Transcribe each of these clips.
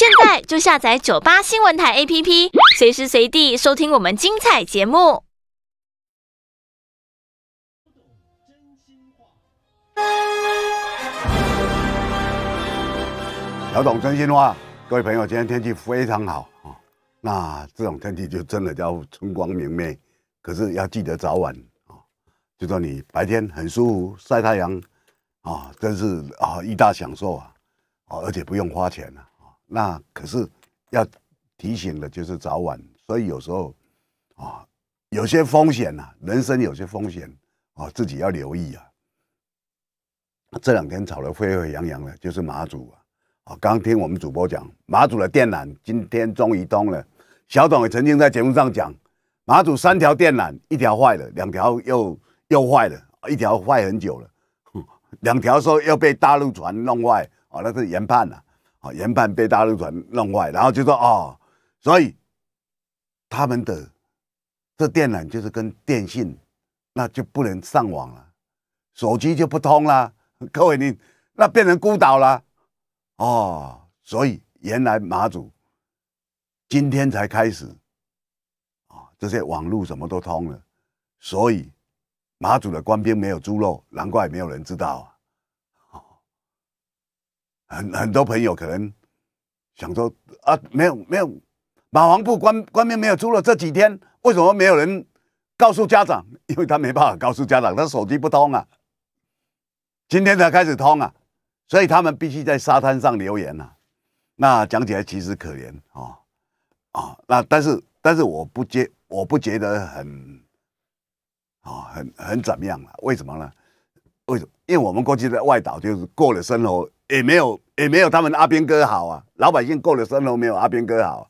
现在就下载九八新闻台 APP，随时随地收听我们精彩节目。老董，真心话，各位朋友，今天天气非常好啊，那这种天气就真的叫春光明媚。可是要记得早晚啊，就说你白天很舒服，晒太阳啊，真是啊一大享受啊啊，而且不用花钱呢。那可是要提醒的，就是早晚，所以有时候啊，有些风险呐，人生有些风险啊，自己要留意啊。这两天吵得沸沸扬扬的，就是马祖啊啊，刚听我们主播讲，马祖的电缆今天终于通了。小董也曾经在节目上讲，马祖三条电缆，一条坏了，两条又又坏了，一条坏很久了，两条说又被大陆船弄坏啊，那是研判啊。啊，研判被大陆船弄坏，然后就说哦，所以他们的这电缆就是跟电信，那就不能上网了，手机就不通了，各位你那变成孤岛了，哦，所以原来马祖今天才开始啊，这些网路什么都通了，所以马祖的官兵没有猪肉，难怪没有人知道。很很多朋友可能想说啊，没有没有，马王部官官兵没有出了这几天，为什么没有人告诉家长？因为他没办法告诉家长，他手机不通啊。今天才开始通啊，所以他们必须在沙滩上留言呐。那讲起来其实可怜啊啊，那但是但是我不觉我不觉得很啊很很怎么样啊？为什么呢？为什么？因为我们过去在外岛就是过了生活。也没有，也没有他们阿兵哥好啊！老百姓过的生活没有阿兵哥好，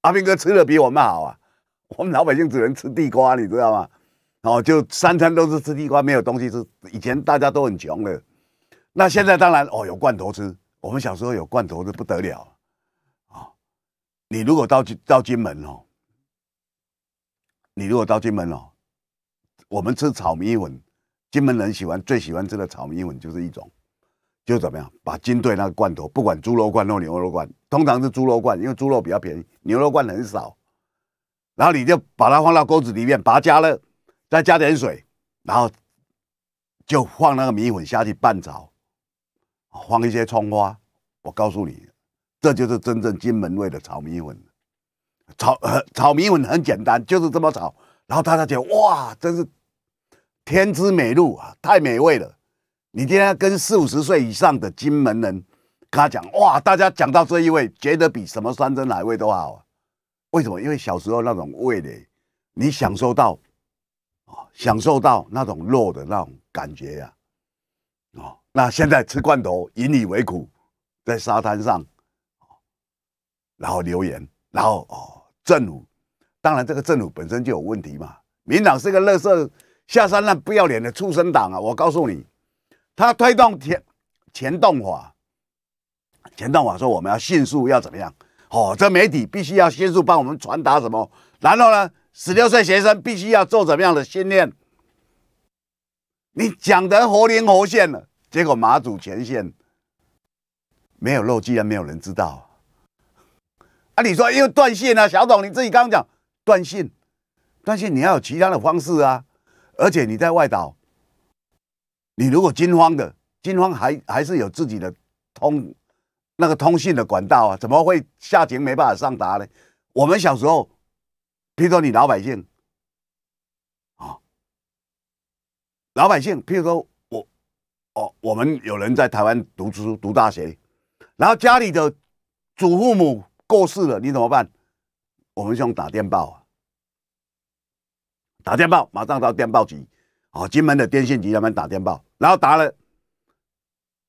阿兵哥吃的比我们好啊！我们老百姓只能吃地瓜，你知道吗？哦，就三餐都是吃地瓜，没有东西吃。以前大家都很穷的，那现在当然哦，有罐头吃。我们小时候有罐头就不得了啊！你如果到到金门哦，你如果到金门哦，我们吃炒米粉，金门人喜欢最喜欢吃的炒米粉就是一种。就怎么样把军队那个罐头，不管猪肉罐、头牛肉罐，通常是猪肉罐，因为猪肉比较便宜，牛肉罐很少。然后你就把它放到锅子里面，把它加热，再加点水，然后就放那个米粉下去拌炒，放一些葱花。我告诉你，这就是真正金门味的炒米粉。炒呃炒米粉很简单，就是这么炒。然后家觉就哇，真是天之美露啊，太美味了。你今天跟四五十岁以上的金门人跟他讲哇，大家讲到这一位，觉得比什么酸珍奶味都好，为什么？因为小时候那种味蕾，你享受到，哦，享受到那种肉的那种感觉呀，啊，那现在吃罐头引以为苦，在沙滩上，然后留言，然后哦，政府，当然这个政府本身就有问题嘛，民党是个乐色下三滥不要脸的畜生党啊，我告诉你。他推动前前动法，前动法说我们要迅速要怎么样？哦，这媒体必须要迅速帮我们传达什么？然后呢，十六岁学生必须要做怎么样的训练？你讲的活灵活现了，结果马祖前线没有漏，既然没有人知道啊！你说因为断线啊，小董你自己刚刚讲断线，断线你要有其他的方式啊，而且你在外岛。你如果金方的金方还还是有自己的通那个通信的管道啊，怎么会下庭没办法上达呢？我们小时候，比如说你老百姓啊，老百姓，譬如说我哦，我们有人在台湾读书读大学，然后家里的祖父母过世了，你怎么办？我们用打电报啊，打电报马上到电报局。哦，金门的电信局他们打电报，然后打了，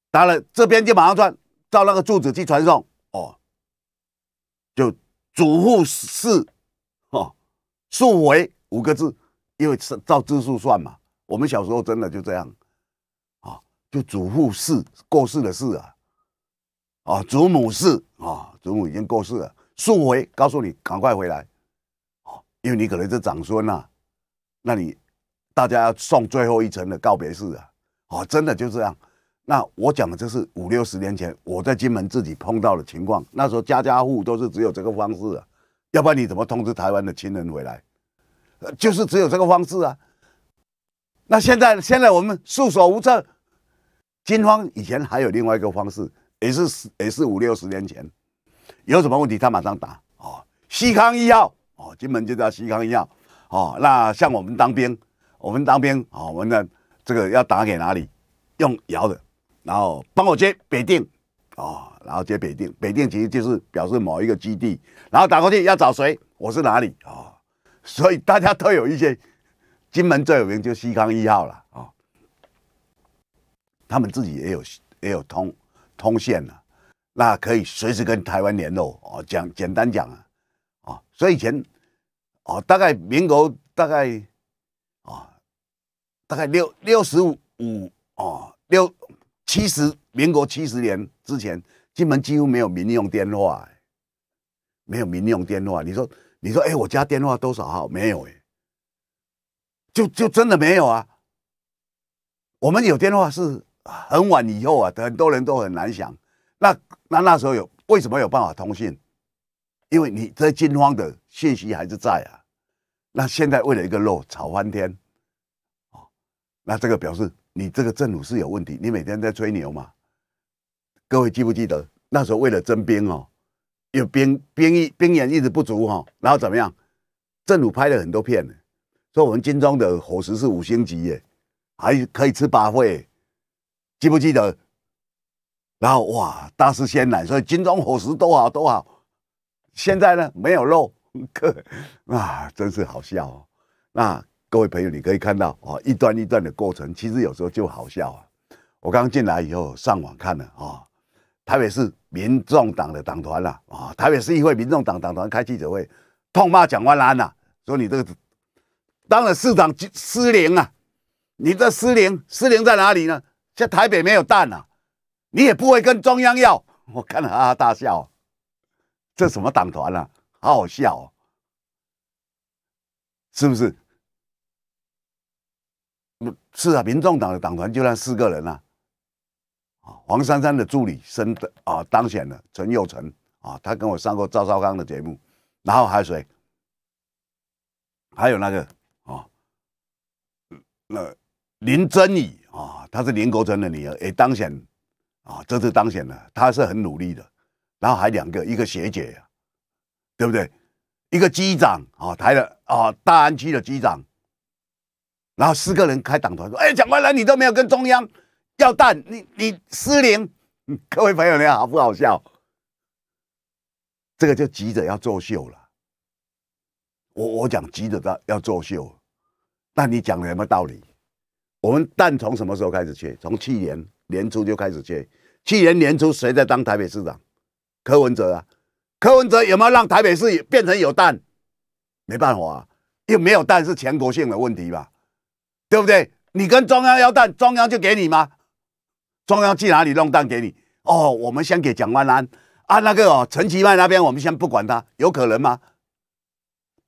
打了这边就马上转，照那个柱子去传送。哦，就祖父是哦，速回五个字，因为是照字数算嘛。我们小时候真的就这样，啊，就祖父是过世的事啊，哦，祖母是啊，祖母已经过世了，速回，告诉你赶快回来，哦，因为你可能是长孙呐，那你。大家要送最后一程的告别式啊！哦，真的就这样。那我讲的就是五六十年前我在金门自己碰到的情况。那时候家家户都是只有这个方式啊，要不然你怎么通知台湾的亲人回来？呃，就是只有这个方式啊。那现在现在我们束手无策。金方以前还有另外一个方式，也是也是五六十年前，有什么问题他马上打哦，西康医药哦，金门就叫西康医药哦。那像我们当兵。我们当兵啊，我们的这个要打给哪里，用摇的，然后帮我接北定，哦，然后接北定，北定其实就是表示某一个基地，然后打过去要找谁，我是哪里啊？所以大家都有一些，金门最有名就西康一号了啊，他们自己也有也有通通线了，那可以随时跟台湾联络哦。讲简单讲啊，哦，所以以前哦，大概民国大概。大概六六十五五哦，六七十民国七十年之前，金门几乎没有民用电话，没有民用电话。你说，你说，哎，我家电话多少号？没有哎，就就真的没有啊。我们有电话是很晚以后啊，很多人都很难想。那那那时候有为什么有办法通信？因为你在金荒的信息还是在啊。那现在为了一个肉吵翻天。那这个表示你这个政府是有问题，你每天在吹牛嘛？各位记不记得那时候为了征兵哦，有兵兵兵员一直不足哈，然后怎么样？政府拍了很多片，说我们军中的伙食是五星级耶，还可以吃八会，记不记得？然后哇，大师先来，说军中伙食都好都好，现在呢没有肉，那 真是好笑哦，那。各位朋友，你可以看到啊，一段一段的过程，其实有时候就好笑啊。我刚进来以后上网看了啊，台北市民众党的党团啦啊，台北市议会民众党党团开记者会，痛骂蒋万安呐，说你这个当了市长失灵啊，你这失灵失灵在哪里呢？在台北没有蛋啊，你也不会跟中央要。我看了哈哈大笑，这什么党团啊？好好笑哦，是不是？是啊，民众党的党团就那四个人啊，啊，黄珊珊的助理升的啊当选了，陈佑成啊，他跟我上过赵少康的节目，然后还有谁？还有那个啊，那林真宇啊，她是林国成的女儿，也当选啊，这次当选了，她是很努力的，然后还两个，一个学姐，对不对？一个机长啊，台的啊，大安区的机长。然后四个人开党团说：“哎，蒋万龙，你都没有跟中央要蛋，你你失灵。”各位朋友，你好不好笑？这个就急着要作秀了。我我讲急着的要作秀，那你讲什么道理？我们蛋从什么时候开始切？从去年年初就开始切。去年年初谁在当台北市长？柯文哲啊？柯文哲有没有让台北市变成有蛋？没办法啊，又没有蛋是全国性的问题吧？”对不对？你跟中央要蛋，中央就给你吗？中央去哪里弄蛋给你？哦，我们先给蒋万安啊，那个哦，陈其迈那边我们先不管他，有可能吗？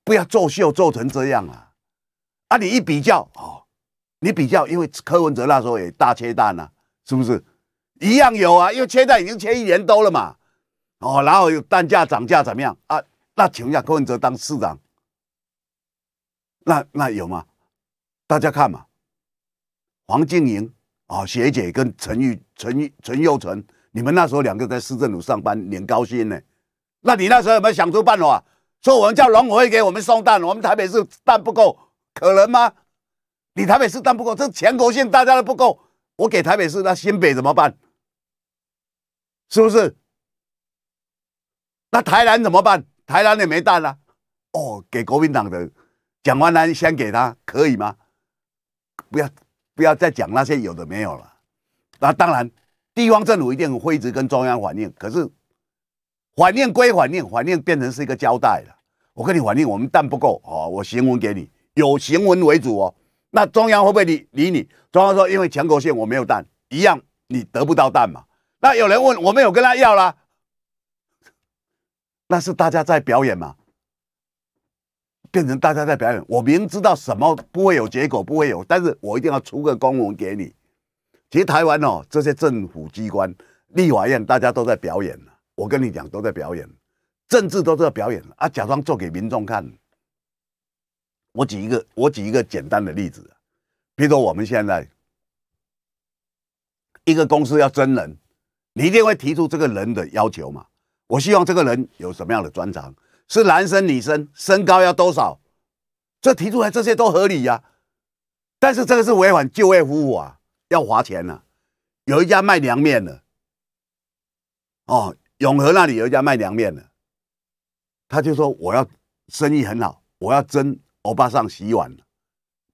不要作秀，做成这样啊！啊，你一比较哦，你比较，因为柯文哲那时候也大切蛋呢，是不是？一样有啊，因为切蛋已经切一年多了嘛。哦，然后有蛋价涨价怎么样啊？那请问一下，柯文哲当市长，那那有吗？大家看嘛，黄静莹啊，学姐跟陈玉、陈玉、陈佑成，你们那时候两个在市政府上班，年高薪呢。那你那时候有没有想出办法？说我们叫农委会给我们送蛋，我们台北市蛋不够，可能吗？你台北市蛋不够，这全国性大家都不够，我给台北市，那新北怎么办？是不是？那台南怎么办？台南也没蛋了。哦，给国民党的，蒋万安先给他，可以吗？不要不要再讲那些有的没有了。那当然，地方政府一定会直跟中央反映。可是，反映归反映，反映变成是一个交代了。我跟你反映，我们蛋不够哦，我行文给你，有行文为主哦。那中央会不会理理你？中央说，因为全国线我没有蛋，一样你得不到蛋嘛。那有人问，我没有跟他要啦，那是大家在表演嘛？变成大家在表演，我明知道什么不会有结果，不会有，但是我一定要出个公文给你。其实台湾哦，这些政府机关、立法院，大家都在表演我跟你讲，都在表演，政治都在表演啊，假装做给民众看。我举一个，我举一个简单的例子，比如说我们现在一个公司要真人，你一定会提出这个人的要求嘛？我希望这个人有什么样的专长？是男生女生身高要多少？这提出来这些都合理呀，但是这个是违反就业服务啊，要罚钱了。有一家卖凉面的，哦，永和那里有一家卖凉面的，他就说我要生意很好，我要争欧巴上洗碗，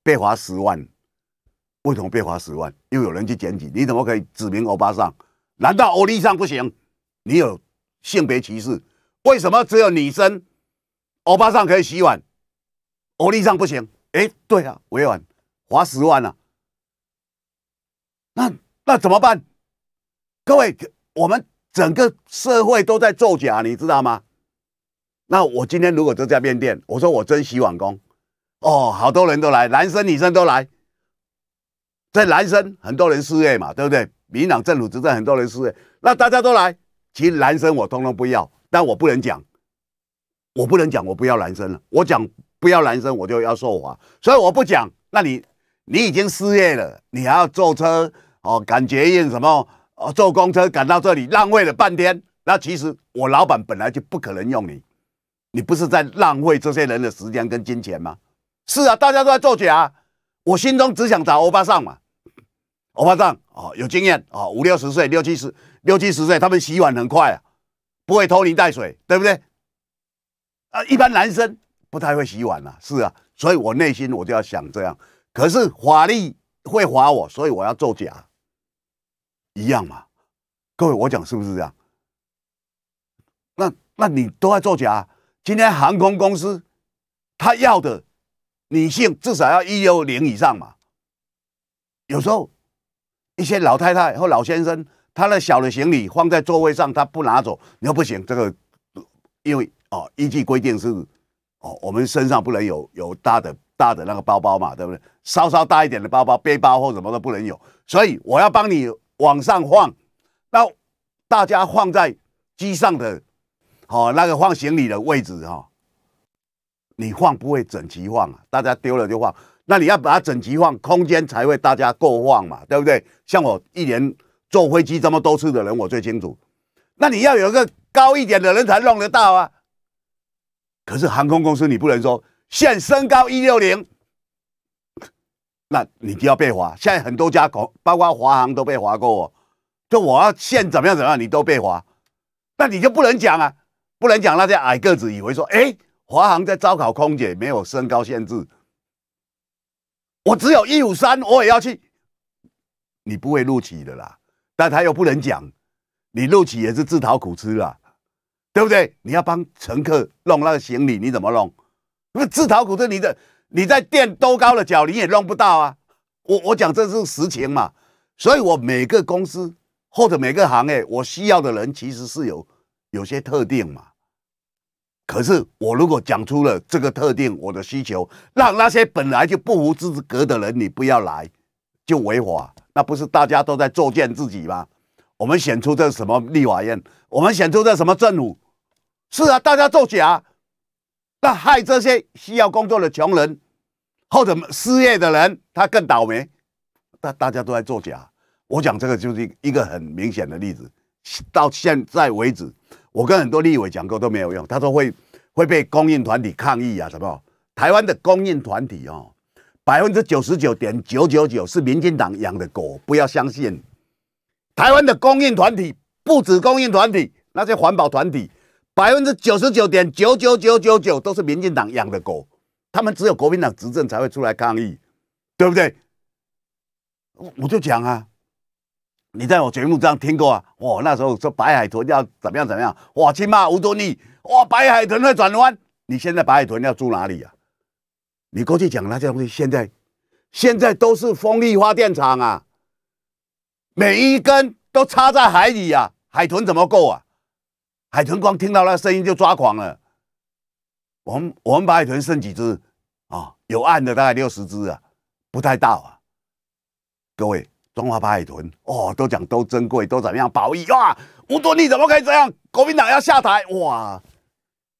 被罚十万。为什么被罚十万？又有人去检举。你怎么可以指名欧巴上？难道欧丽上不行？你有性别歧视。为什么只有女生欧巴上可以洗碗，欧力上不行？哎，对啊，委婉花十万啊。那那怎么办？各位，我们整个社会都在作假，你知道吗？那我今天如果这家面店，我说我真洗碗工，哦，好多人都来，男生女生都来。这男生很多人失业嘛，对不对？民党政府执政，很多人失业，那大家都来。其实男生我通通不要。但我不能讲，我不能讲，我不要男生了。我讲不要男生，我就要受罚，所以我不讲。那你你已经失业了，你还要坐车哦，赶捷运什么哦，坐公车赶到这里，浪费了半天。那其实我老板本来就不可能用你，你不是在浪费这些人的时间跟金钱吗？是啊，大家都在做假，我心中只想找欧巴桑嘛。欧巴桑哦，有经验哦，五六十岁，六七十，六七十岁，他们洗碗很快啊。不会拖泥带水，对不对？啊，一般男生不太会洗碗啊，是啊，所以我内心我就要想这样。可是法律会罚我，所以我要作假，一样嘛。各位，我讲是不是这样？那那你都在作假。今天航空公司，他要的女性至少要一幺零以上嘛。有时候一些老太太或老先生。他的小的行李放在座位上，他不拿走，你说不行，这个因为哦，依据规定是，哦，我们身上不能有有大的大的那个包包嘛，对不对？稍稍大一点的包包、背包或什么都不能有，所以我要帮你往上放。那大家放在机上的，哦，那个放行李的位置哈，你放不会整齐放啊？大家丢了就放，那你要把它整齐放，空间才会大家够放嘛，对不对？像我一年。坐飞机这么多次的人，我最清楚。那你要有个高一点的人才弄得到啊。可是航空公司，你不能说限身高一六零，那你就要被罚。现在很多家空，包括华航都被罚过。哦。就我要限怎么样怎么样，你都被罚，那你就不能讲啊，不能讲那些矮个子以为说，哎，华航在招考空姐没有身高限制，我只有一五三，我也要去，你不会录取的啦。但他又不能讲，你录取也是自讨苦吃啊，对不对？你要帮乘客弄那个行李，你怎么弄？那自讨苦吃，你的你在垫多高的脚，你也弄不到啊！我我讲这是实情嘛，所以我每个公司或者每个行业，我需要的人其实是有有些特定嘛。可是我如果讲出了这个特定我的需求，让那些本来就不符资格的人你不要来，就违法。那不是大家都在作践自己吗？我们选出这什么立法院，我们选出这什么政府，是啊，大家作假，那害这些需要工作的穷人或者失业的人，他更倒霉。大大家都在作假，我讲这个就是一个很明显的例子。到现在为止，我跟很多立委讲过都没有用，他说会会被公应团体抗议啊什么。台湾的公应团体哦。百分之九十九点九九九是民进党养的狗，不要相信。台湾的供应团体，不止供应团体，那些环保团体，百分之九十九点九九九九九都是民进党养的狗。他们只有国民党执政才会出来抗议，对不对？我我就讲啊，你在我节目上听过啊，我那时候说白海豚要怎么样怎么样，哇，去骂吴敦义，哇，白海豚会转弯，你现在白海豚要住哪里呀？你过去讲那东西，现在现在都是风力发电厂啊，每一根都插在海里啊，海豚怎么够啊？海豚光听到那声音就抓狂了。我们我们把海豚剩几只啊？有岸的大概六十只啊，不太大啊。各位中华白海豚哦，都讲都珍贵，都怎么样保育哇？吴敦义怎么可以这样？国民党要下台哇？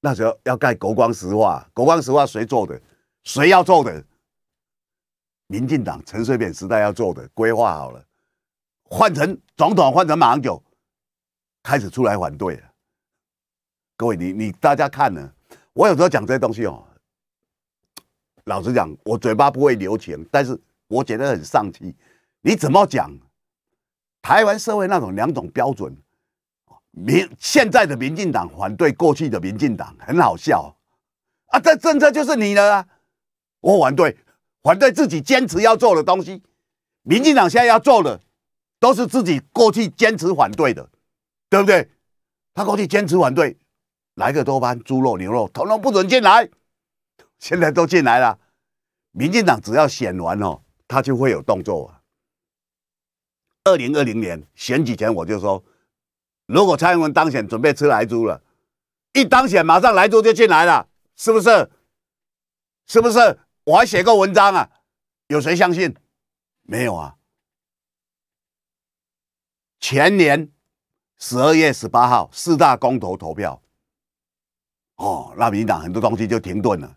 那时候要盖国光石化，国光石化谁做的？谁要做的？民进党陈水扁时代要做的规划好了，换成总统换成马英九，开始出来反对了。各位，你你大家看呢？我有时候讲这些东西哦，老实讲，我嘴巴不会留情，但是我觉得很丧气。你怎么讲？台湾社会那种两种标准民现在的民进党反对过去的民进党，很好笑啊！这政策就是你的啊！我反对，反对自己坚持要做的东西。民进党现在要做的，都是自己过去坚持反对的，对不对？他过去坚持反对，来个多班猪肉、牛肉统统不准进来，现在都进来了。民进党只要选完哦，他就会有动作。二零二零年选举前，我就说，如果蔡英文当选，准备吃来猪了，一当选马上来猪就进来了，是不是？是不是？我还写过文章啊，有谁相信？没有啊。前年十二月十八号，四大公投投票，哦，那民党很多东西就停顿了。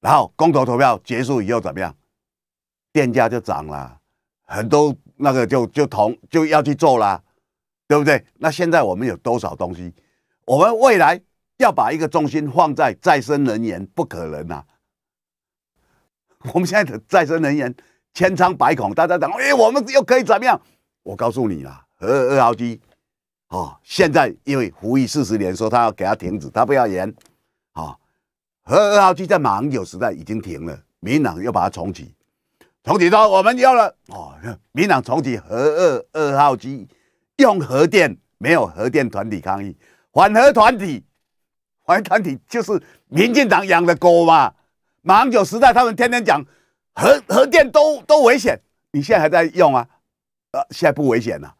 然后公投投票结束以后怎么样？电价就涨了，很多那个就就同就要去做了，对不对？那现在我们有多少东西？我们未来要把一个重心放在再生能源，不可能啊。我们现在的再生能源千疮百孔，大家讲，哎，我们又可以怎么样？我告诉你啊，核二号机，哦，现在因为服役四十年说他要给他停止，他不要延，啊，核二号机在马英九时代已经停了，民党又把它重启，重启到我们要了，哦，民党重启核二二号机，用核电没有核电团体抗议，反核团体，反团体就是民进党养的狗嘛。马航九时代，他们天天讲核核电都都危险，你现在还在用啊？呃，现在不危险了。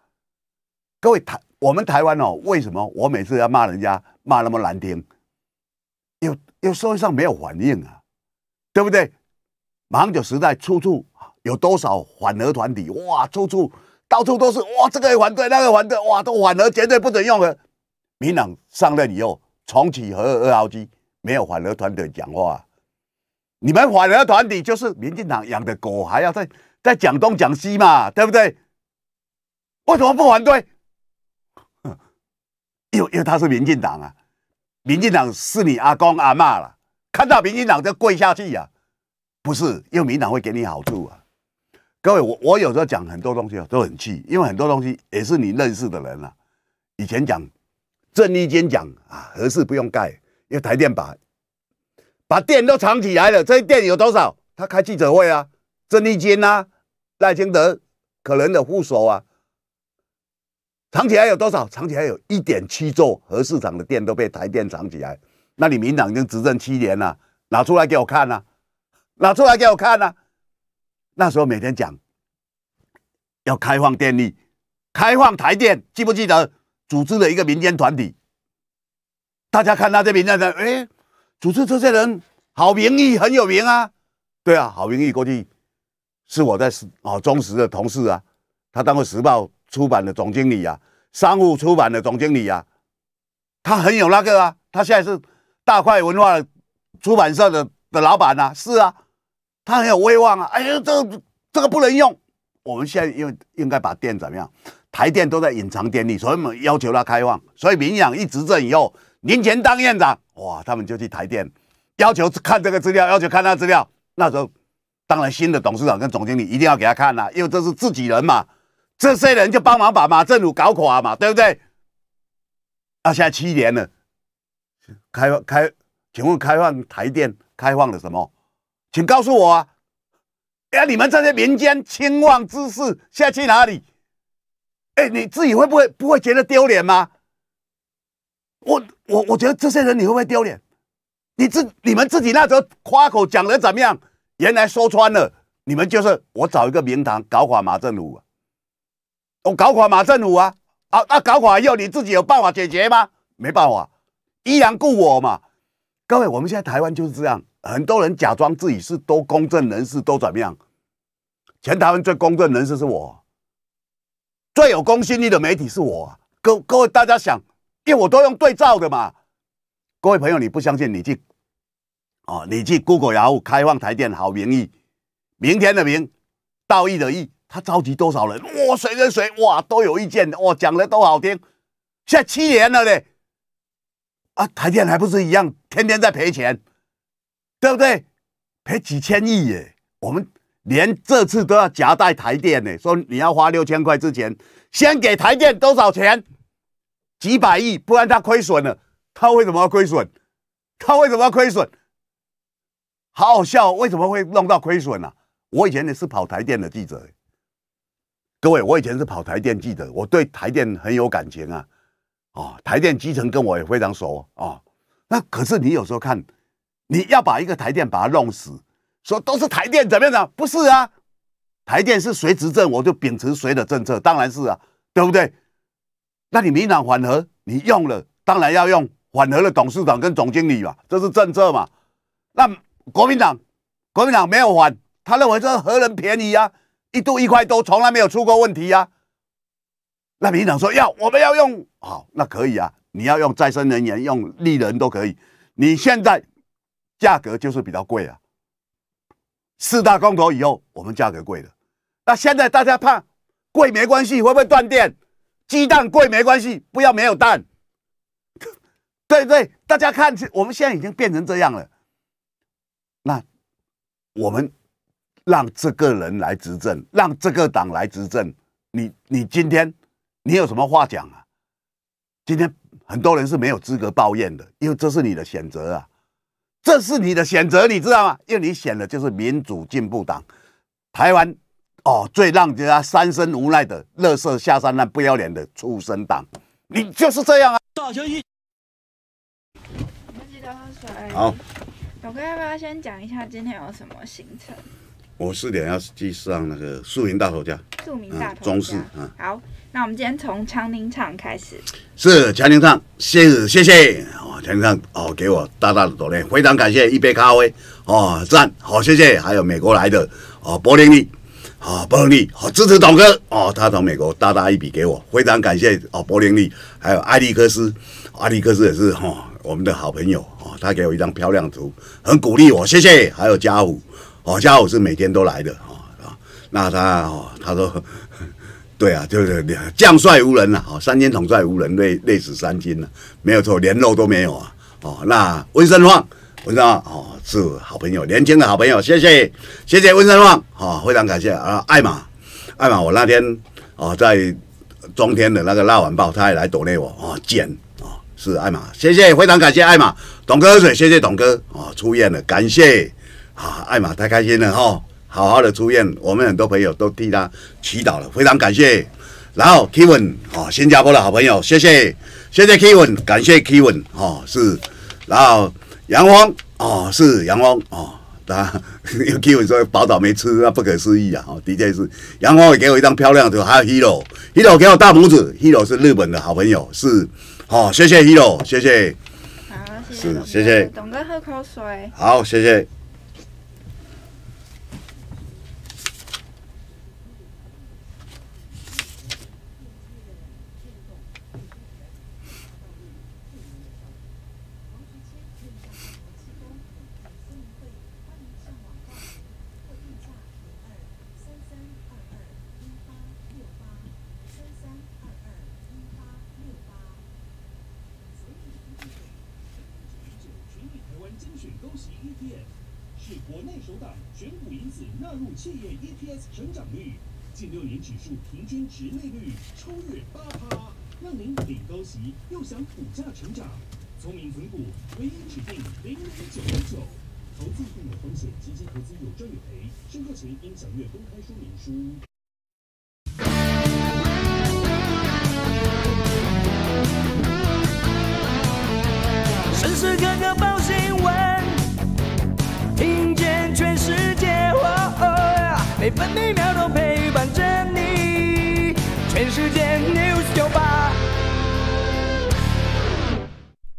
各位台我们台湾哦，为什么我每次要骂人家骂那么难听？有有社会上没有反应啊，对不对？马航九时代处处有多少反核团体哇？处处到处都是哇，这个反对那个反对哇，都反核绝对不准用的。民党上任以后重启核二号机，没有反核团体讲话。你们反核团体就是民进党养的狗，还要在在讲东讲西嘛，对不对？为什么不反对？因为因为他是民进党啊，民进党是你阿公阿妈了，看到民进党就跪下去呀？不是，因为民党会给你好处啊。各位，我我有时候讲很多东西都很气，因为很多东西也是你认识的人啊。以前讲正义坚讲啊，何事不用盖，因为台电把。把店都藏起来了，这些店有多少？他开记者会啊，郑丽君啊，赖清德可能的副手啊，藏起来有多少？藏起来有一点七座核市场的店都被台电藏起来。那你民党已经执政七年了，拿出来给我看啊！拿出来给我看啊！那时候每天讲要开放电力、开放台电，记不记得组织了一个民间团体？大家看到这民间的哎。主持这些人，好名义很有名啊，对啊，好名义过去是我在是啊忠实的同事啊，他当过时报出版的总经理啊，商务出版的总经理啊，他很有那个啊，他现在是大块文化出版社的的老板啊，是啊，他很有威望啊，哎呀，这这个不能用，我们现在应应该把店怎么样，台电都在隐藏电力，所以我们要求他开放，所以民养一执政以后。年前当院长，哇！他们就去台电，要求看这个资料，要求看那资料。那时候，当然新的董事长跟总经理一定要给他看了，因为这是自己人嘛。这些人就帮忙把马政府搞垮嘛，对不对？啊，现在七年了，开放开，请问开放台电开放了什么？请告诉我啊！哎，你们这些民间青望之士，现在去哪里？哎，你自己会不会不会觉得丢脸吗？我我我觉得这些人你会不会丢脸？你自你们自己那时候夸口讲的怎么样？原来说穿了，你们就是我找一个名堂搞垮马政府，我搞垮马政府啊啊！那搞垮要你自己有办法解决吗？没办法，依然故我嘛。各位，我们现在台湾就是这样，很多人假装自己是多公正人士，都怎么样？全台湾最公正人士是我，最有公信力的媒体是我。各各位大家想。因为我都用对照的嘛，各位朋友，你不相信，你去哦，你去 Google 然后开放台电好名义，明天的明，道义的义，他召集多少人？哇，谁跟谁哇，都有意见的哇，讲的都好听，现在七年了嘞，啊，台电还不是一样，天天在赔钱，对不对？赔几千亿耶，我们连这次都要夹带台电呢，说你要花六千块之前，先给台电多少钱？几百亿，不然他亏损了，他为什么要亏损？他为什么要亏损？好好笑，为什么会弄到亏损呢？我以前也是跑台电的记者，各位，我以前是跑台电记者，我对台电很有感情啊，哦，台电基层跟我也非常熟哦。那可是你有时候看，你要把一个台电把它弄死，说都是台电怎么的？不是啊，台电是谁执政，我就秉持谁的政策，当然是啊，对不对？那你民党缓和，你用了当然要用缓和了董事长跟总经理嘛，这是政策嘛。那国民党，国民党没有缓，他认为这何能便宜啊？一度一块多，从来没有出过问题呀。那民党说要，我们要用好，那可以啊。你要用再生能源，用利人都可以。你现在价格就是比较贵啊。四大公投以后，我们价格贵了。那现在大家怕贵没关系，会不会断电？鸡蛋贵没关系，不要没有蛋。对对，大家看，我们现在已经变成这样了。那我们让这个人来执政，让这个党来执政，你你今天你有什么话讲啊？今天很多人是没有资格抱怨的，因为这是你的选择啊，这是你的选择，你知道吗？因为你选的就是民主进步党，台湾。哦，最让人家三生无奈的、乐色下三滥、不要脸的畜生党，你就是这样啊！大家一，记得喝水。好，小哥要不要先讲一下今天有什么行程？我四点要去上那个树荫大头家。树荫大头中式啊。好。那我们今天从强宁厂开始。是强宁厂，谢谢谢哦，强宁厂哦，给我大大的鼓励，非常感谢，一杯咖啡哦，赞，好谢谢。还有美国来的哦，柏林里。啊，柏林利，好支持董哥啊！他从美国大大一笔给我，非常感谢啊！柏林利还有艾利克斯，艾利克斯也是哈，我们的好朋友啊！他给我一张漂亮图，很鼓励我，谢谢！还有嘉武，哦，嘉武是每天都来的啊哦，那他哦，他说，对啊，就是将帅无人了啊！三军统帅无人，累累死三军了，没有错，连肉都没有啊！哦，那温森创。温生哦，是好朋友，年轻的好朋友，谢谢谢谢温生旺哦，非常感谢啊，艾玛，艾玛，我那天哦在中天的那个《辣晚报》，他也来躲内我哦，简哦是艾玛，谢谢非常感谢艾玛，董哥喝水谢谢董哥哦出院了，感谢啊艾玛太开心了哈，好好的出院，我们很多朋友都替他祈祷了，非常感谢，然后 Kevin 哦新加坡的好朋友，谢谢谢谢 Kevin，感谢 Kevin 哦是然后。阳光哦，是阳光哦。他 有机会说宝岛没吃，那不可思议啊！哦，的确是。阳光也给我一张漂亮的，图，还有 Hero，Hero 给我大拇指。Hero 是日本的好朋友，是好，谢谢 Hero，谢谢。好，谢谢董哥，喝口水。好，谢谢。选高息 e t f 是国内首档选股因子，纳入企业 EPS 成长率，近六年指数平均值利率超越八趴，让您领高息又想股价成长。聪明存股，唯一指定零零九零九，投资更有风险，积极投资有赚有赔。申购前应详月公开说明书。每分每秒都陪伴着你，全世界 news 酒吧。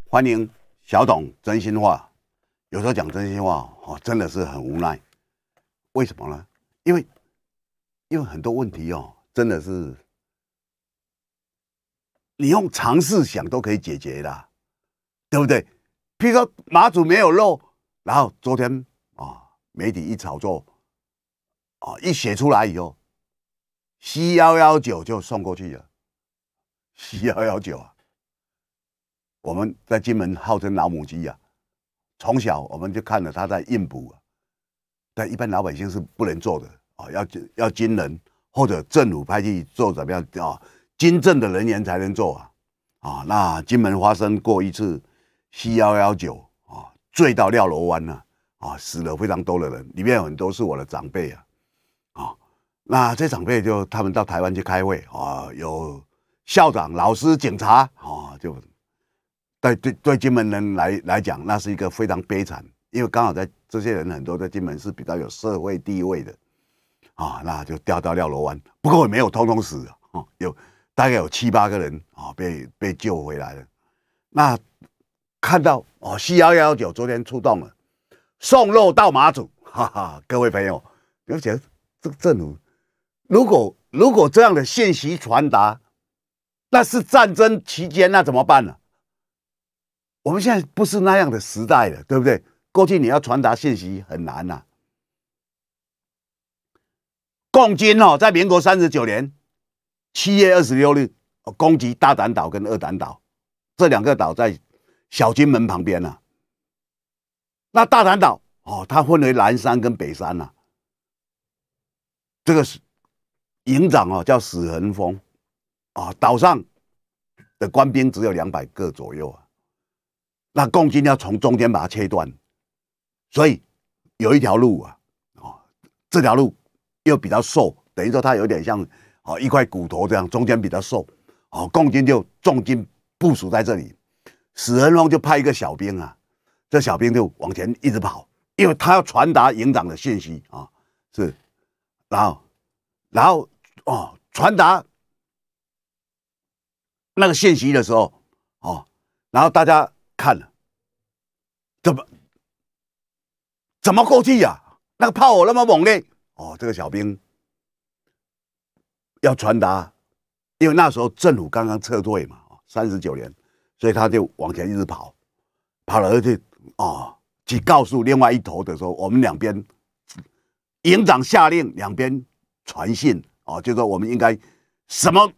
欢迎小董，真心话。有时候讲真心话，哦，真的是很无奈。为什么呢？因为因为很多问题哦，真的是你用尝试想都可以解决的，对不对？譬如说马祖没有漏，然后昨天啊，媒体一炒作。啊，一写出来以后，C 幺幺九就送过去了。C 幺幺九啊，我们在金门号称老母鸡呀，从小我们就看了他在印补啊，但一般老百姓是不能做的啊，要要军人或者政府派去做怎么样啊？金正的人员才能做啊。啊，那金门发生过一次 C 幺幺九啊，坠到廖罗湾了啊，死了非常多的人，里面有很多是我的长辈啊。那这场被就他们到台湾去开会啊，有校长、老师、警察啊，就对对对，金门人来来讲，那是一个非常悲惨，因为刚好在这些人很多在金门是比较有社会地位的啊，那就掉到廖罗湾，不过也没有通通死啊，有大概有七八个人啊被被救回来了。那看到哦，C 幺幺九昨天出动了，送肉到马祖，哈哈，各位朋友，你们觉得这个政府？如果如果这样的信息传达，那是战争期间，那怎么办呢？我们现在不是那样的时代了，对不对？过去你要传达信息很难呐。共军哦，在民国三十九年七月二十六日攻击大胆岛跟二胆岛这两个岛，在小金门旁边啊。那大胆岛哦，它分为南山跟北山呐，这个是。营长啊，叫史恒峰，啊，岛上的官兵只有两百个左右啊，那共军要从中间把它切断，所以有一条路啊，哦，这条路又比较瘦，等于说它有点像哦一块骨头这样，中间比较瘦，哦，共军就重金部署在这里，史恒峰就派一个小兵啊，这小兵就往前一直跑，因为他要传达营长的信息啊，是，然后，然后。哦，传达那个信息的时候，哦，然后大家看了，怎么怎么过去呀？那个炮火那么猛烈，哦，这个小兵要传达，因为那时候政府刚刚撤退嘛，三十九年，所以他就往前一直跑，跑了而去，哦，去告诉另外一头的时候，我们两边营长下令，两边传信。啊，就说我们应该什么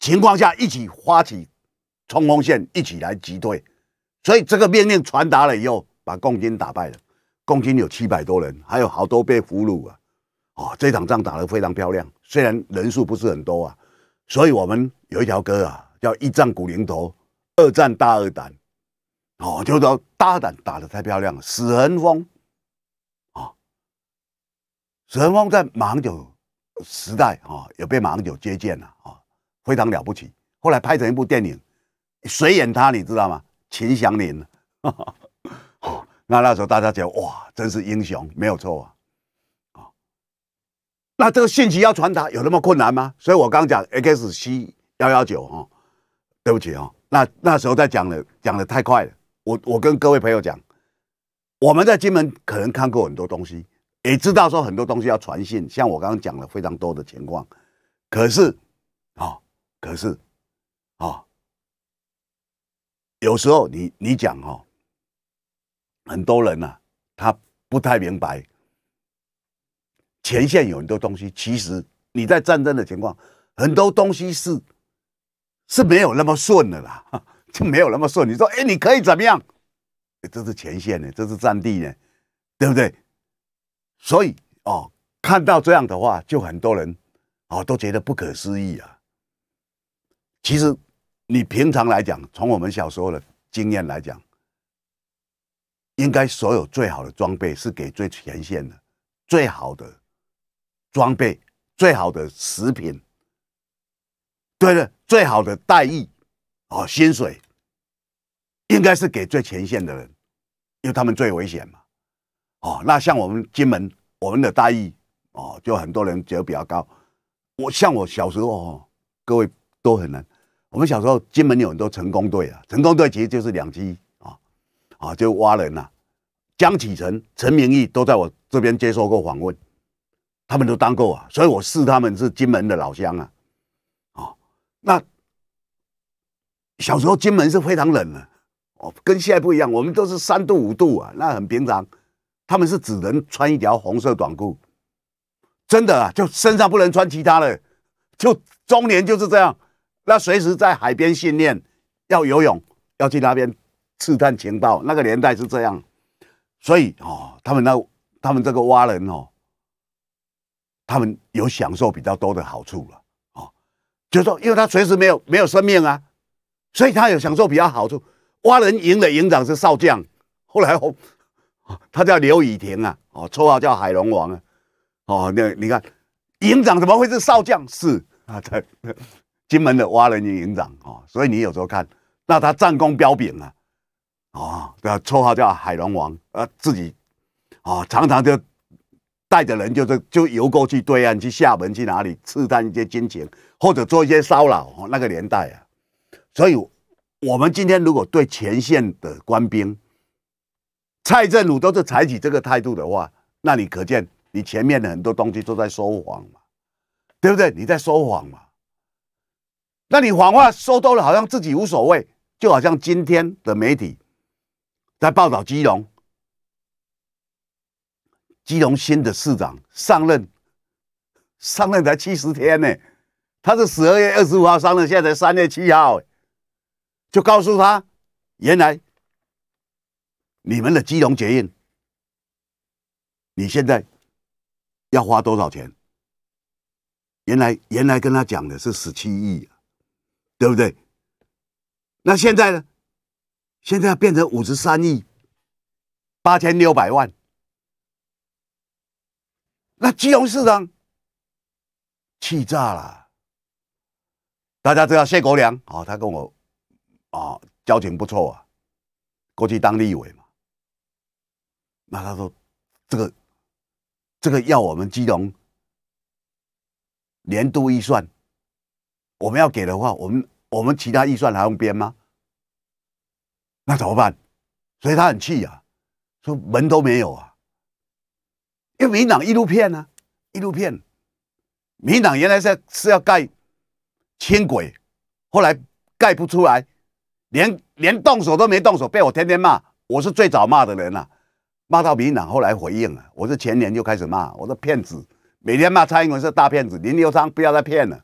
情况下一起发起冲锋线，一起来击退。所以这个命令传达了以后，把共军打败了。共军有七百多人，还有好多被俘虏啊。哦，这场仗打得非常漂亮，虽然人数不是很多啊。所以我们有一条歌啊，叫“一战古灵头，二战大二胆”。哦，就说大胆打得太漂亮，史恒峰啊，石仁峰在忙就。时代啊，也被马英九接见了啊，非常了不起。后来拍成一部电影，谁演他你知道吗？秦祥林。哦，那那时候大家觉得哇，真是英雄，没有错啊。哦、那这个信息要传达有那么困难吗？所以我刚讲 X C 幺幺九哈，对不起啊，那那时候在讲的讲的太快了。我我跟各位朋友讲，我们在金门可能看过很多东西。也知道说很多东西要传信，像我刚刚讲了非常多的情况，可是，啊，可是，啊，有时候你你讲哈，很多人啊，他不太明白。前线有很多东西，其实你在战争的情况，很多东西是是没有那么顺的啦，就 没有那么顺。你说，哎，你可以怎么样？这是前线呢，这是战地呢，对不对？所以哦，看到这样的话，就很多人啊都觉得不可思议啊。其实，你平常来讲，从我们小时候的经验来讲，应该所有最好的装备是给最前线的最好的装备、最好的食品。对的，最好的待遇啊，薪水应该是给最前线的人，因为他们最危险嘛。哦，那像我们金门，我们的待遇哦，就很多人觉得比较高。我像我小时候，各位都很难。我们小时候金门有很多成功队啊，成功队其实就是两栖啊，啊，就挖人呐。江启臣、陈明义都在我这边接受过访问，他们都当过啊，所以我视他们是金门的老乡啊。哦，那小时候金门是非常冷的哦，跟现在不一样，我们都是三度五度啊，那很平常。他们是只能穿一条红色短裤，真的啊，就身上不能穿其他的，就中年就是这样。那随时在海边训练，要游泳，要去那边刺探情报，那个年代是这样。所以哦，他们那他们这个蛙人哦，他们有享受比较多的好处了啊，就是说，因为他随时没有没有生命啊，所以他有享受比较好处。蛙人营的营长是少将，后来后。他叫刘以婷啊，哦，绰号叫海龙王啊，哦，那你看，营长怎么会是少将？是啊，金门的蛙人营营长哦，所以你有时候看，那他战功彪炳啊，哦，啊，绰号叫海龙王，呃，自己啊，常常就带着人，就是就游过去对岸，去厦门，去哪里刺探一些军情，或者做一些骚扰。那个年代啊，所以我们今天如果对前线的官兵，蔡振午都是采取这个态度的话，那你可见你前面的很多东西都在说谎嘛，对不对？你在说谎嘛？那你谎话说多了，好像自己无所谓，就好像今天的媒体在报道基隆，基隆新的市长上任，上任才七十天呢，他是十二月二十五号上任，现在三月七号，就告诉他，原来。你们的基隆捷运，你现在要花多少钱？原来原来跟他讲的是十七亿啊，对不对？那现在呢？现在变成五十三亿八千六百万，那基隆市长气炸了。大家知道谢国良啊，他跟我啊交情不错啊，过去当立委。那他说：“这个，这个要我们基隆年度预算，我们要给的话，我们我们其他预算还用编吗？那怎么办？所以他很气啊，说门都没有啊，因为民党一路骗啊，一路骗。民党原来是是要盖轻轨，后来盖不出来，连连动手都没动手，被我天天骂，我是最早骂的人了。”骂到民进党，后来回应了。我是前年就开始骂，我说骗子，每天骂蔡英文是大骗子，林刘昌不要再骗了。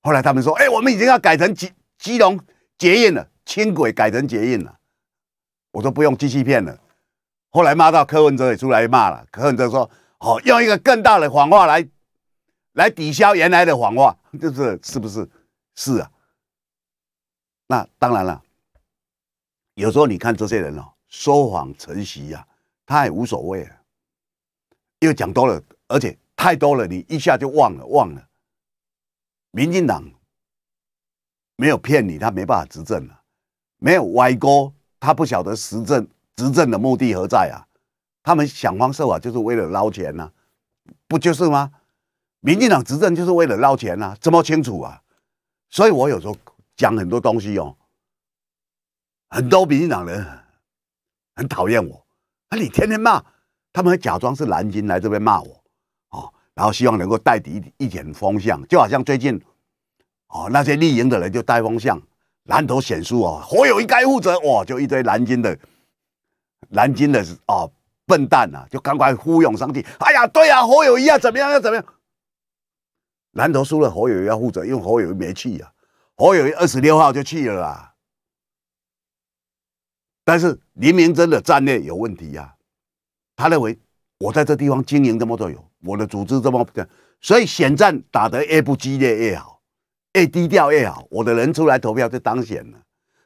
后来他们说：“哎，我们已经要改成基基隆捷运了，轻轨改成捷运了。”我说不用继续骗了。后来骂到柯文哲也出来骂了，柯文哲说：“哦，用一个更大的谎话来来抵消原来的谎话，就是是不是是啊？那当然了，有时候你看这些人哦，说谎成习呀。”他也无所谓了，因为讲多了，而且太多了，你一下就忘了忘了。民进党没有骗你，他没办法执政了，没有歪锅，他不晓得实政执政的目的何在啊？他们想方设法就是为了捞钱呐，不就是吗？民进党执政就是为了捞钱呐，这么清楚啊！所以我有时候讲很多东西哦，很多民进党人很讨厌我。你天天骂他们，假装是蓝军来这边骂我，哦，然后希望能够带底一一点风向，就好像最近，哦，那些立营的人就带风向，蓝头显输哦，火友应该负责，哇，就一堆蓝军的，蓝军的哦，笨蛋啊，就赶快呼涌上去，哎呀，对呀，火友要怎么样要怎么样，蓝头输了，火友要负责，因为火友没去呀，火友二十六号就去了啦。但是林明真的战略有问题呀，他认为我在这地方经营这么多有我的组织这么强，所以选战打得越不激烈越好，越低调越好，我的人出来投票就当选了。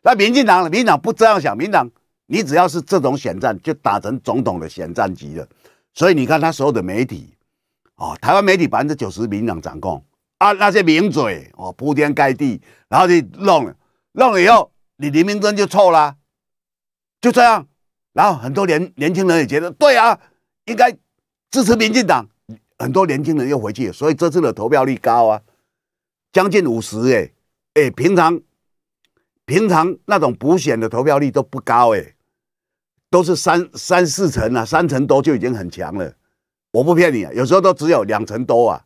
那民进党，民党不这样想，民党你只要是这种选战就打成总统的选战级了，所以你看他所有的媒体，哦，台湾媒体百分之九十民党掌控啊，那些名嘴哦铺天盖地，然后就弄弄了以后，你林明真就臭了。就这样，然后很多年年轻人也觉得对啊，应该支持民进党。很多年轻人又回去，所以这次的投票率高啊，将近五十哎哎，平常平常那种补选的投票率都不高哎，都是三三四成啊，三成多就已经很强了。我不骗你，啊，有时候都只有两成多啊。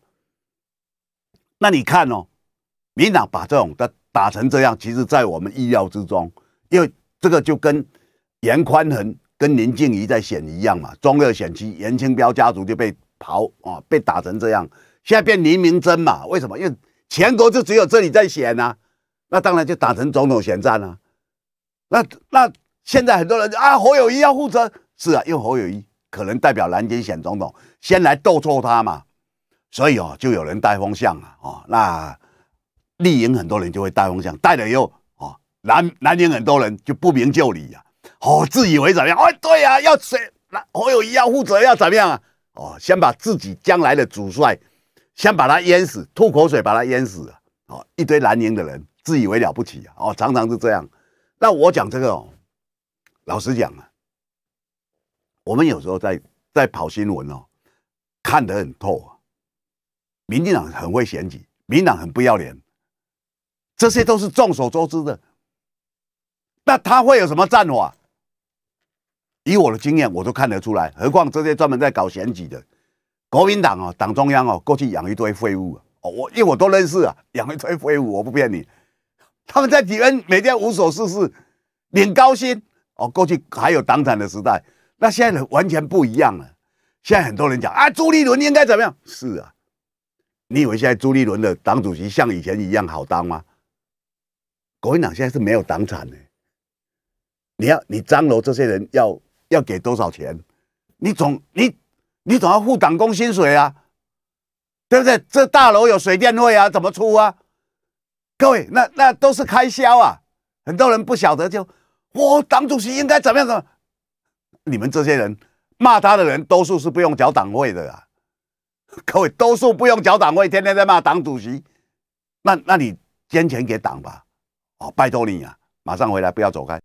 那你看哦，民党把这种的打成这样，其实在我们意料之中，因为这个就跟。严宽恒跟林静怡在选一样嘛，中二选区严清标家族就被刨啊，被打成这样，现在变黎明珍嘛？为什么？因为全国就只有这里在选呐，那当然就打成总统选战了。那那现在很多人啊，侯友谊要负责，是啊，因为侯友谊可能代表南京选总统，先来斗错他嘛，所以哦，就有人带风向啊，哦，那丽营很多人就会带风向，带了以后啊，南南京很多人就不明就理呀。哦，自以为怎么样？哎，对呀，要谁？那我有一要负责，要怎么样啊？哦，先把自己将来的主帅，先把他淹死，吐口水把他淹死啊！哦，一堆蓝营的人，自以为了不起哦，常常是这样。那我讲这个哦，老实讲啊，我们有时候在在跑新闻哦，看得很透啊。民进党很会选举，民党很不要脸，这些都是众所周知的。那他会有什么战法？以我的经验，我都看得出来。何况这些专门在搞选举的国民党哦，党中央哦，过去养一堆废物啊。哦，我因为我都认识啊，养一堆废物，我不骗你。他们在体湾每天无所事事，领高薪哦。过去还有党产的时代，那现在完全不一样了。现在很多人讲啊，朱立伦应该怎么样？是啊，你以为现在朱立伦的党主席像以前一样好当吗？国民党现在是没有党产的。你要你张罗这些人要。要给多少钱？你总你你总要付党工薪水啊，对不对？这大楼有水电费啊，怎么出啊？各位，那那都是开销啊。很多人不晓得，就我党主席应该怎么样怎么？你们这些人骂他的人，多数是不用缴党费的啊。各位，多数不用缴党费，天天在骂党主席，那那你捐钱给党吧。哦，拜托你啊，马上回来，不要走开。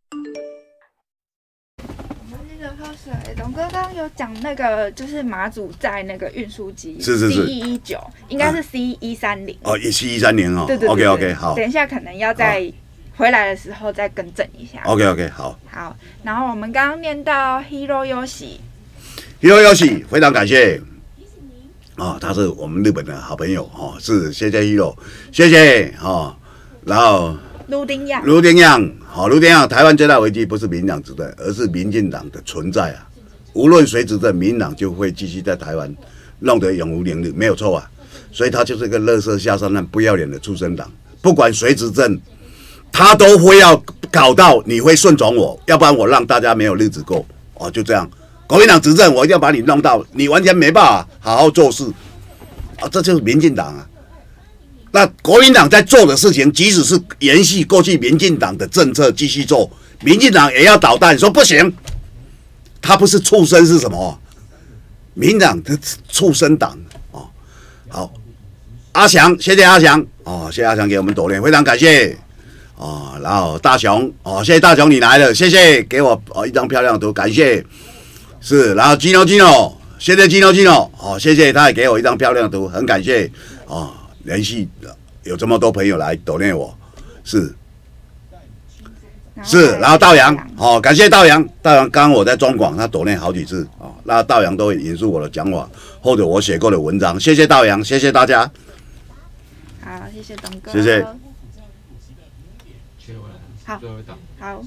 刚刚有讲那个，就是马祖在那个运输机是是是 C 一一九，应该是 C 一三零哦，C 一三零哦，对对 o k OK 好，等一下可能要再回来的时候再更正一下，OK OK 好，好，然后我们刚刚念到 Hero Yoshi，Hero Yoshi 非常感谢，谢啊，他是我们日本的好朋友哈，是谢谢 Hero，谢谢哈，然后卢丁样，卢丁样，好，卢丁样。台湾最大危机不是民党执政，而是民进党的存在啊。无论谁执政，民党就会继续在台湾弄得永无宁日，没有错啊。所以他就是一个乐色下三滥、不要脸的出生党。不管谁执政，他都会要搞到你会顺从我，要不然我让大家没有日子过哦。就这样，国民党执政，我要把你弄到你完全没办法好好做事啊。这就是民进党啊。那国民党在做的事情，即使是延续过去民进党的政策继续做，民进党也要捣蛋，说不行。他不是畜生是什么？民党，他畜生党啊！好，阿翔，谢谢阿翔哦，谢谢阿翔给我们抖脸，非常感谢哦。然后大雄，哦，谢谢大雄你来了，谢谢给我哦一张漂亮图，感谢。是，然后金牛金牛，谢谢金牛金牛，哦，谢谢他也给我一张漂亮图，很感谢哦。联系有这么多朋友来抖脸，我是。是，然后道扬，好，感谢道扬。道扬刚我在中广，他躲念好几次啊。那道扬都引述我的讲法，或者我写过的文章。谢谢道扬，谢谢大家。好，谢谢东哥。谢谢。好，好。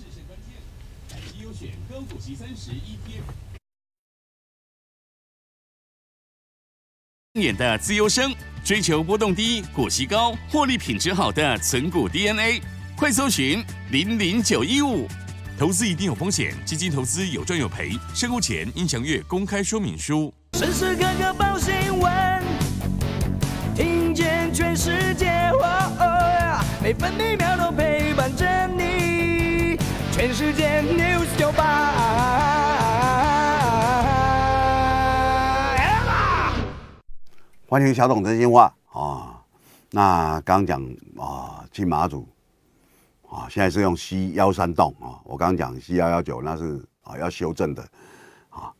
演的自由生，追求波动低、股息高、获利品质好的存股 DNA。快搜寻零零九一五，投资一定有风险，基金投资有赚有赔，申购前应详阅公开说明书。时时刻刻报新闻，听见全世界，哦每分每秒都陪伴着你。全世界 News 就 Bye。欢迎小董真心话啊，那刚讲啊去马祖。啊，现在是用 C 幺三栋啊，我刚刚讲 C 幺幺九，那是啊要修正的啊。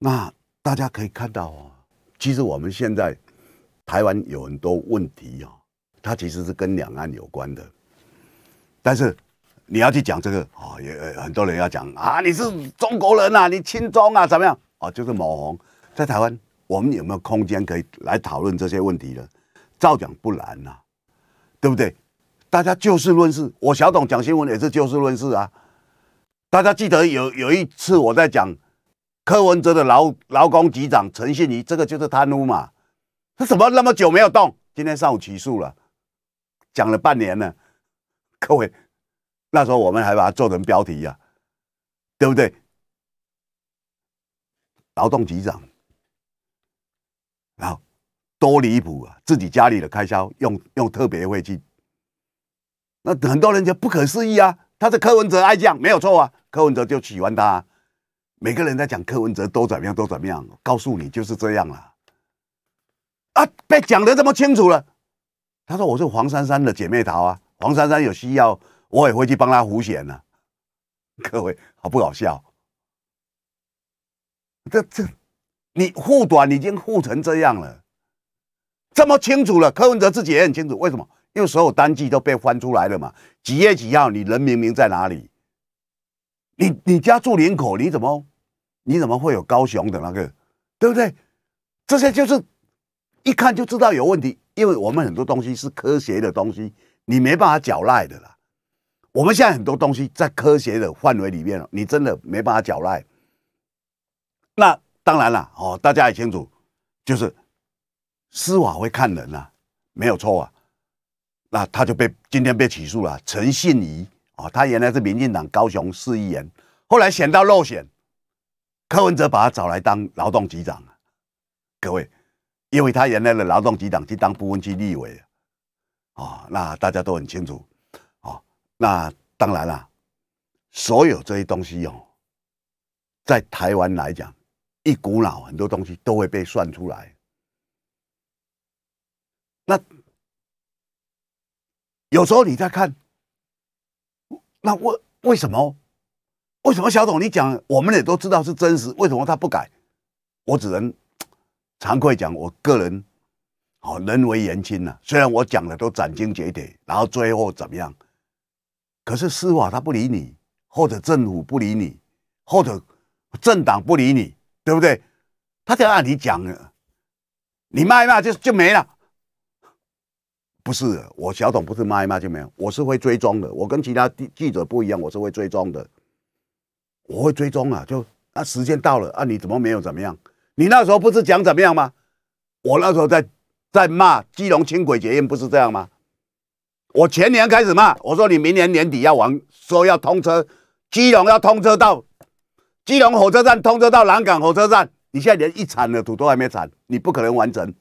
那大家可以看到哦，其实我们现在台湾有很多问题啊，它其实是跟两岸有关的。但是你要去讲这个啊，也很多人要讲啊，你是中国人啊，你亲中啊，怎么样啊？就是某红在台湾，我们有没有空间可以来讨论这些问题的？照讲不难呐，对不对？大家就事论事，我小董讲新闻也是就事论事啊。大家记得有有一次我在讲柯文哲的老老公局长陈信仪，这个就是贪污嘛。他怎么那么久没有动？今天上午起诉了，讲了半年呢，各位，那时候我们还把它做成标题呀，对不对？劳动局长，然后多离谱啊！自己家里的开销用用特别会去。那很多人就不可思议啊，他是柯文哲爱将没有错啊，柯文哲就喜欢他。每个人在讲柯文哲都怎么样都怎么样，告诉你就是这样了。啊，别讲的这么清楚了。他说我是黄珊珊的姐妹淘啊，黄珊珊有需要我也会去帮他扶弦呢。各位好不好笑？这这，你护短已经护成这样了，这么清楚了。柯文哲自己也很清楚，为什么？因为所有单据都被翻出来了嘛？几页几页，你人明明在哪里？你你家住林口，你怎么你怎么会有高雄的那个？对不对？这些就是一看就知道有问题，因为我们很多东西是科学的东西，你没办法狡赖的啦。我们现在很多东西在科学的范围里面你真的没办法狡赖。那当然了哦，大家也清楚，就是司法会看人啊，没有错啊。那他就被今天被起诉了，陈信仪啊，他原来是民进党高雄市议员，后来选到落选，柯文哲把他找来当劳动局长，各位，因为他原来的劳动局长去当部分区立委，啊，那大家都很清楚，啊，那当然啦，所有这些东西哦，在台湾来讲，一股脑很多东西都会被算出来，那。有时候你在看，那为为什么？为什么小董你讲，我们也都知道是真实，为什么他不改？我只能 惭愧讲，我个人好人为言轻呐。虽然我讲的都斩钉截铁，然后最后怎么样？可是司法他不理你，或者政府不理你，或者政党不理你，对不对？他就按你讲的，你骂一骂就就没了。不是我小董不是骂一骂就没有，我是会追踪的。我跟其他记记者不一样，我是会追踪的。我会追踪啊，就啊时间到了啊，你怎么没有怎么样？你那时候不是讲怎么样吗？我那时候在在骂基隆轻轨捷运不是这样吗？我前年开始骂，我说你明年年底要完，说要通车，基隆要通车到基隆火车站通车到南港火车站，你现在连一铲的土都还没铲，你不可能完成，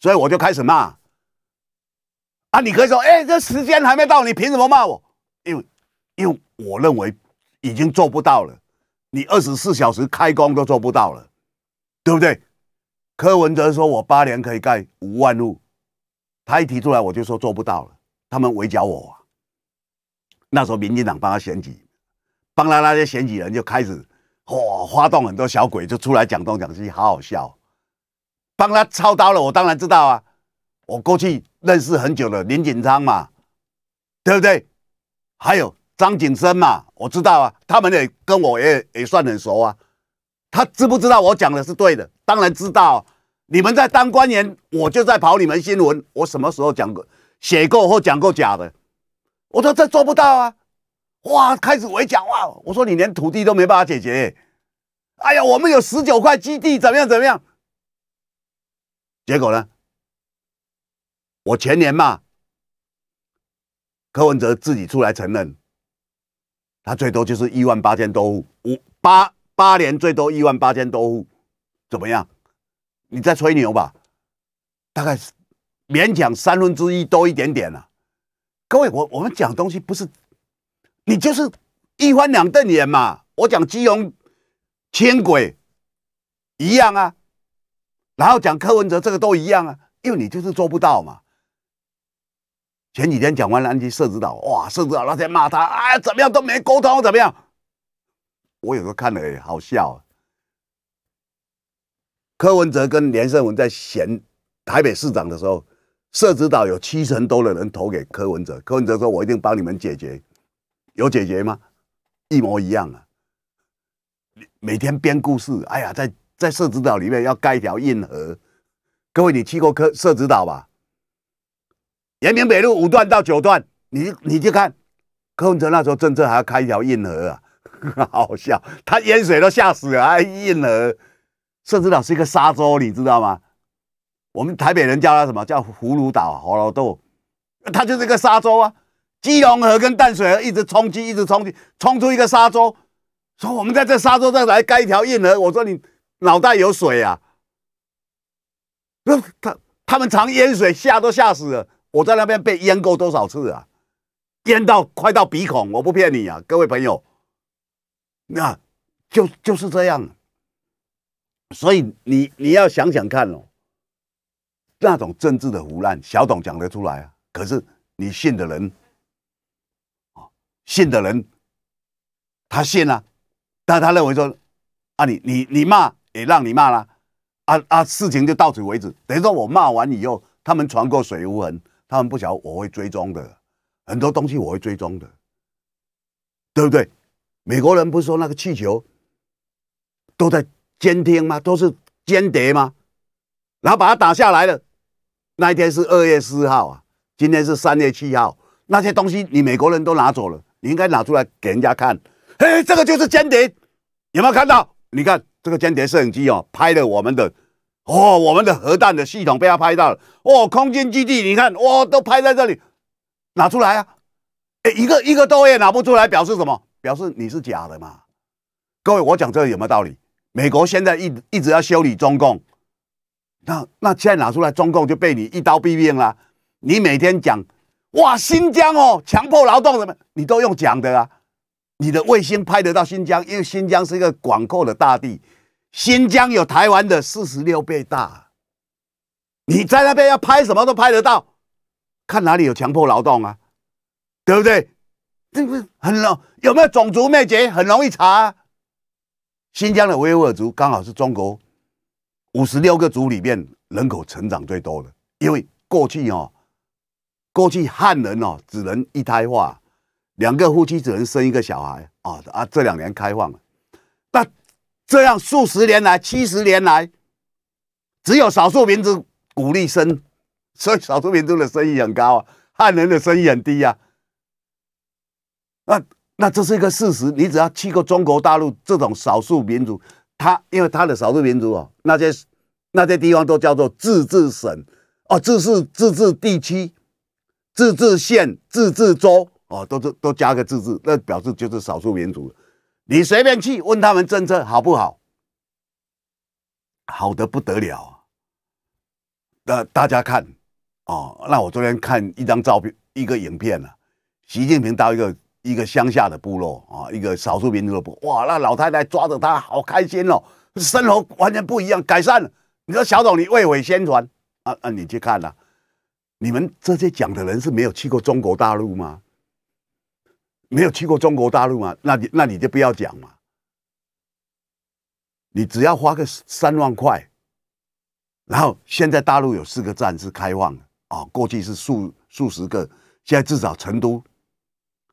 所以我就开始骂。啊，你可以说，哎，这时间还没到，你凭什么骂我？因为，因为我认为已经做不到了，你二十四小时开工都做不到了，对不对？柯文哲说我八年可以盖五万户，他一提出来我就说做不到了，他们围剿我。那时候民进党帮他选举，帮他那些选举人就开始，嚯，发动很多小鬼就出来讲东讲西，好好笑，帮他操刀了，我当然知道啊。我过去认识很久了，林锦昌嘛，对不对？还有张景生嘛，我知道啊，他们也跟我也也算很熟啊。他知不知道我讲的是对的？当然知道。你们在当官员，我就在跑你们新闻。我什么时候讲过、写过或讲过假的？我说这做不到啊！哇，开始违讲哇！我说你连土地都没办法解决。哎呀，我们有十九块基地，怎么样怎么样？结果呢？我前年嘛，柯文哲自己出来承认，他最多就是一万八千多户，五八八年最多一万八千多户，怎么样？你在吹牛吧？大概是勉强三分之一多一点点了。各位，我我们讲东西不是你就是一翻两瞪眼嘛。我讲基隆千鬼一样啊，然后讲柯文哲这个都一样啊，因为你就是做不到嘛。前几天讲完了安吉社指导，哇，社指导那天骂他，哎，怎么样都没沟通，怎么样？我有时候看了也好笑。啊。柯文哲跟连胜文在选台北市长的时候，社指导有七成多的人投给柯文哲，柯文哲说：“我一定帮你们解决。”有解决吗？一模一样啊！每天编故事，哎呀，在在社指导里面要盖一条运河。各位，你去过科社指导吧？延平北路五段到九段，你你就看柯文哲那时候政策还要开一条运河啊，好 好笑，他淹水都吓死了，还运河，甚至道是一个沙洲，你知道吗？我们台北人叫它什么叫葫芦岛、葫芦豆，它就是个沙洲啊。基隆河跟淡水河一直冲击，一直冲击，冲出一个沙洲，说我们在这沙洲上来盖一条运河，我说你脑袋有水啊？他他们常淹水，吓都吓死了。我在那边被淹过多少次啊？淹到快到鼻孔，我不骗你啊，各位朋友，那就就是这样。所以你你要想想看哦，那种政治的胡乱，小董讲得出来啊。可是你信的人信的人，他信啊，但他认为说啊，你你你骂也让你骂啦，啊啊，事情就到此为止。等于说我骂完以后，他们船过水无痕。他们不晓得我会追踪的，很多东西我会追踪的，对不对？美国人不是说那个气球都在监听吗？都是间谍吗？然后把它打下来了。那一天是二月四号啊，今天是三月七号。那些东西你美国人都拿走了，你应该拿出来给人家看。嘿，这个就是间谍，有没有看到？你看这个间谍摄影机哦，拍了我们的。哦，我们的核弹的系统被他拍到了。哦，空军基地，你看，哇，都拍在这里，拿出来啊！哎，一个一个都也拿不出来，表示什么？表示你是假的嘛？各位，我讲这个有没有道理？美国现在一一直要修理中共，那那现在拿出来，中共就被你一刀毙命了。你每天讲哇新疆哦，强迫劳动什么，你都用讲的啦。你的卫星拍得到新疆，因为新疆是一个广阔的大地。新疆有台湾的四十六倍大，你在那边要拍什么都拍得到，看哪里有强迫劳动啊，对不对？这个很容有没有种族灭绝很容易查。新疆的维吾尔族刚好是中国五十六个族里面人口成长最多的，因为过去哦，过去汉人哦只能一胎化，两个夫妻只能生一个小孩啊啊，这两年开放了，那。这样数十年来，七十年来，只有少数民族鼓励生，所以少数民族的生意很高啊，汉人的生意很低呀。那那这是一个事实，你只要去过中国大陆，这种少数民族，他因为他的少数民族啊，那些那些地方都叫做自治省，哦，自治自治地区、自治县、自治州，哦，都都都加个自治，那表示就是少数民族了。你随便去问他们政策好不好，好的不得了。那大家看，哦，那我昨天看一张照片，一个影片啊，习近平到一个一个乡下的部落啊，一个少数民族的部，哇，那老太太抓着他，好开心哦，生活完全不一样，改善。了。你说小董，你未雨先传啊？那你去看了，你们这些讲的人是没有去过中国大陆吗？没有去过中国大陆吗？那你那你就不要讲嘛。你只要花个三万块，然后现在大陆有四个站是开放的啊，过去是数数十个，现在至少成都、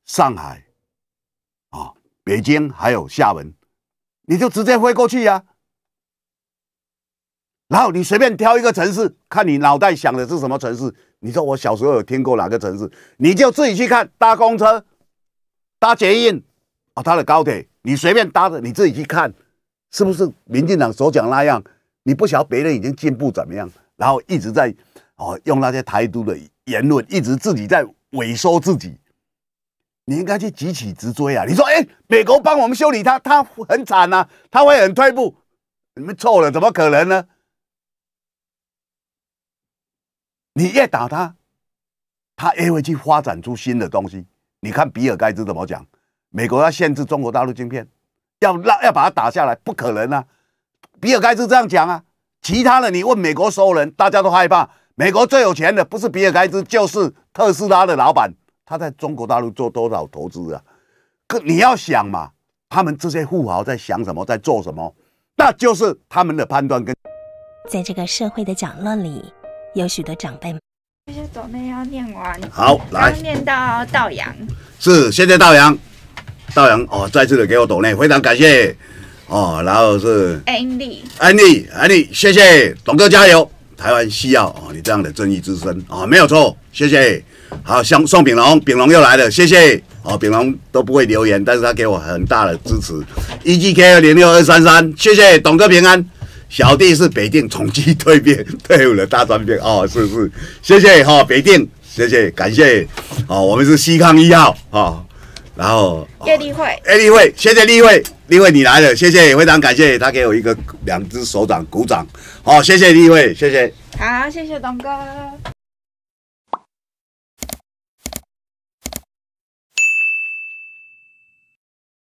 上海、啊北京还有厦门，你就直接飞过去呀。然后你随便挑一个城市，看你脑袋想的是什么城市。你说我小时候有听过哪个城市？你就自己去看搭公车。搭捷运哦，他的高铁你随便搭着，你自己去看，是不是民进党所讲那样？你不晓得别人已经进步怎么样？然后一直在哦用那些台独的言论，一直自己在萎缩自己。你应该去直起直追啊！你说，哎，美国帮我们修理他，他很惨呐，他会很退步。你们错了，怎么可能呢？你越打他，他越会去发展出新的东西。你看比尔盖茨怎么讲？美国要限制中国大陆晶片，要让要把它打下来，不可能啊！比尔盖茨这样讲啊。其他的你问美国所有人，大家都害怕。美国最有钱的不是比尔盖茨，就是特斯拉的老板。他在中国大陆做多少投资啊？可你要想嘛，他们这些富豪在想什么，在做什么？那就是他们的判断跟。在这个社会的角落里，有许多长辈谢些组内要念完，好，来念到道阳。是谢谢道阳，道阳哦，再次的给我抖内，非常感谢哦，然后是安利，安利，安利，谢谢董哥加油，台湾需要哦你这样的正义之声啊，没有错，谢谢，好，像宋炳龙，炳龙又来了，谢谢哦，炳龙都不会留言，但是他给我很大的支持，E G K 二零六二三三，谢谢董哥平安。小弟是北电从鸡蜕变队伍的大转变哦，是是，谢谢哈，北电，谢谢，感谢，哦，我们是西康一号啊，然后叶立会，叶立会，谢谢立会，立会你来了，谢谢，非常感谢他给我一个两只手掌鼓掌，好，谢谢立会，谢谢，好，谢谢东哥。